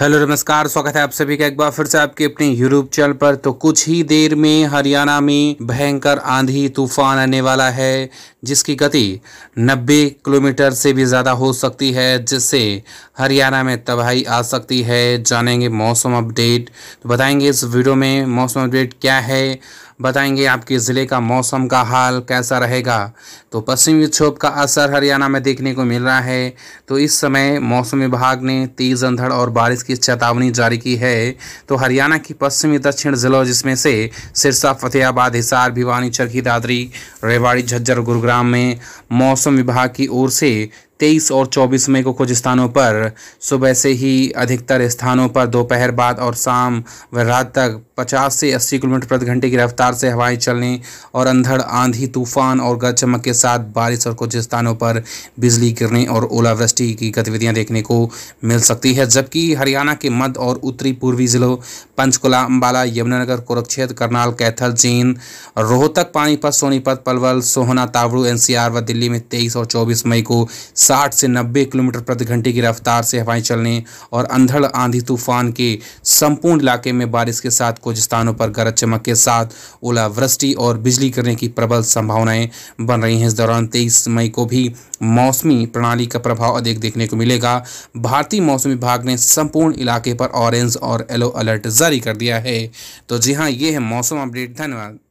hello नमस्कार स्वागत है आप सभी का एक बार फिर से आपके अपने यूट्यूब चैनल पर तो कुछ ही देर में हरियाणा में भयंकर आंधी तूफान आने वाला है जिसकी गति 90 किलोमीटर से भी ज़्यादा हो सकती है जिससे हरियाणा में तबाही आ सकती है जानेंगे मौसम अपडेट तो बताएंगे इस वीडियो में मौसम अपडेट क्या है बताएंगे आपके ज़िले का मौसम का हाल कैसा रहेगा तो पश्चिमी विक्षोभ का असर हरियाणा में देखने को मिल रहा है तो इस समय मौसम विभाग ने तेज़ अंधड़ और बारिश की चेतावनी जारी की है तो हरियाणा की पश्चिमी दक्षिण जिलों जिसमें से सिरसा फतेहाबाद हिसार भिवानी चरखी दादरी रेवाड़ी झज्जर गुरुग्राम में मौसम विभाग की ओर से तेईस और चौबीस मई को कुछ स्थानों पर सुबह से ही अधिकतर स्थानों पर दोपहर बाद और शाम व रात तक पचास से अस्सी किलोमीटर प्रति घंटे की रफ्तार से हवाएं चलने और अंधड़ आंधी तूफान और गरज चमक के साथ बारिश और कुछ स्थानों पर बिजली गिरने और ओलावृष्टि की गतिविधियां देखने को मिल सकती है जबकि हरियाणा के मध्य और उत्तरी पूर्वी जिलों पंचकुला अम्बाला यमुनानगर कुरुक्षेत्र करनाल कैथल जीन रोहतक पानीपत सोनीपत पलवल सोहना तावड़ू एनसीआर व दिल्ली में तेईस और चौबीस मई को साठ से नब्बे किलोमीटर प्रति घंटे की रफ्तार से हवाएं चलने और अंधड़ आंधी तूफान के संपूर्ण इलाके में बारिश के साथ कुछ स्थानों पर गरज चमक के साथ ओलावृष्टि और बिजली गिरने की प्रबल संभावनाएं बन रही हैं इस दौरान तेईस मई को भी मौसमी प्रणाली का प्रभाव अधिक देखने को मिलेगा भारतीय मौसम विभाग ने संपूर्ण इलाके पर ऑरेंज और येलो अलर्ट जारी कर दिया है तो जी हाँ ये है मौसम अपडेट धन्यवाद